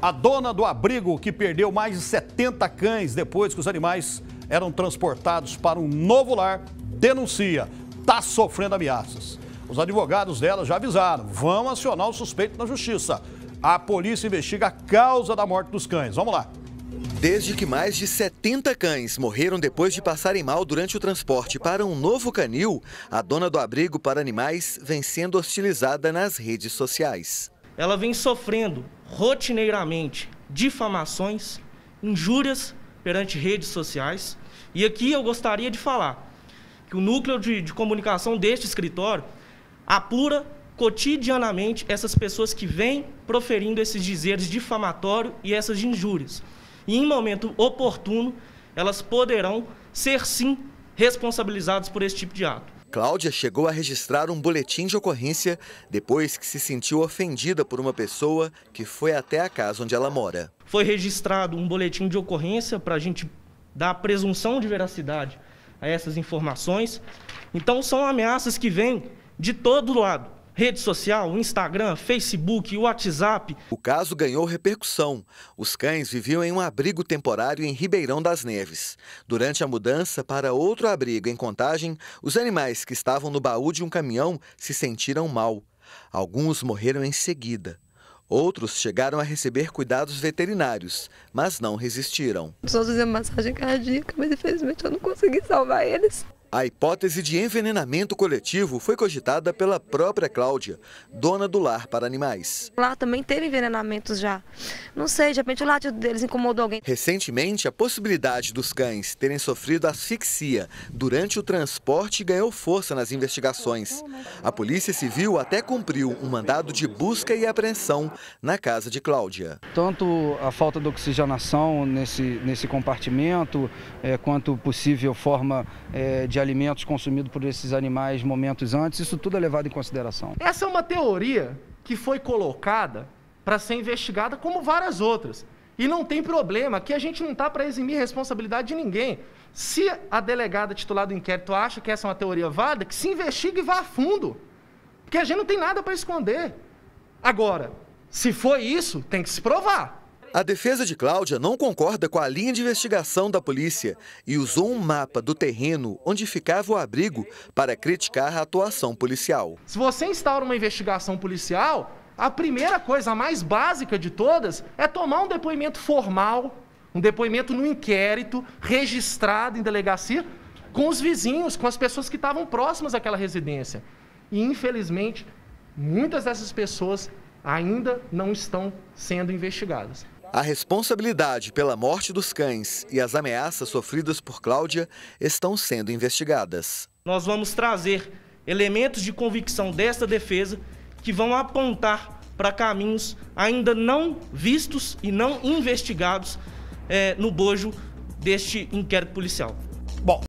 A dona do abrigo que perdeu mais de 70 cães depois que os animais eram transportados para um novo lar denuncia, está sofrendo ameaças. Os advogados dela já avisaram, vão acionar o suspeito na justiça. A polícia investiga a causa da morte dos cães. Vamos lá. Desde que mais de 70 cães morreram depois de passarem mal durante o transporte para um novo canil, a dona do abrigo para animais vem sendo hostilizada nas redes sociais ela vem sofrendo rotineiramente difamações, injúrias perante redes sociais. E aqui eu gostaria de falar que o núcleo de, de comunicação deste escritório apura cotidianamente essas pessoas que vêm proferindo esses dizeres difamatórios e essas injúrias. E em momento oportuno, elas poderão ser sim responsabilizadas por esse tipo de ato. Cláudia chegou a registrar um boletim de ocorrência depois que se sentiu ofendida por uma pessoa que foi até a casa onde ela mora. Foi registrado um boletim de ocorrência para a gente dar a presunção de veracidade a essas informações. Então, são ameaças que vêm de todo lado rede social, Instagram, Facebook, WhatsApp. O caso ganhou repercussão. Os cães viviam em um abrigo temporário em Ribeirão das Neves. Durante a mudança para outro abrigo em Contagem, os animais que estavam no baú de um caminhão se sentiram mal. Alguns morreram em seguida. Outros chegaram a receber cuidados veterinários, mas não resistiram. Só fazer massagem cardíaca, mas infelizmente eu não consegui salvar eles. A hipótese de envenenamento coletivo foi cogitada pela própria Cláudia, dona do lar para animais. Lá também teve envenenamentos já. Não sei, de repente o lado deles incomodou alguém. Recentemente, a possibilidade dos cães terem sofrido asfixia durante o transporte ganhou força nas investigações. A Polícia Civil até cumpriu um mandado de busca e apreensão na casa de Cláudia. Tanto a falta de oxigenação nesse, nesse compartimento, é, quanto possível forma é, de de alimentos consumidos por esses animais momentos antes, isso tudo é levado em consideração. Essa é uma teoria que foi colocada para ser investigada como várias outras. E não tem problema, que a gente não está para eximir responsabilidade de ninguém. Se a delegada titular do inquérito acha que essa é uma teoria válida, que se investigue e vá a fundo. Porque a gente não tem nada para esconder. Agora, se foi isso, tem que se provar. A defesa de Cláudia não concorda com a linha de investigação da polícia e usou um mapa do terreno onde ficava o abrigo para criticar a atuação policial. Se você instaura uma investigação policial, a primeira coisa, a mais básica de todas, é tomar um depoimento formal, um depoimento no inquérito, registrado em delegacia, com os vizinhos, com as pessoas que estavam próximas àquela residência. E, infelizmente, muitas dessas pessoas ainda não estão sendo investigadas. A responsabilidade pela morte dos cães e as ameaças sofridas por Cláudia estão sendo investigadas. Nós vamos trazer elementos de convicção desta defesa que vão apontar para caminhos ainda não vistos e não investigados é, no bojo deste inquérito policial. Bom,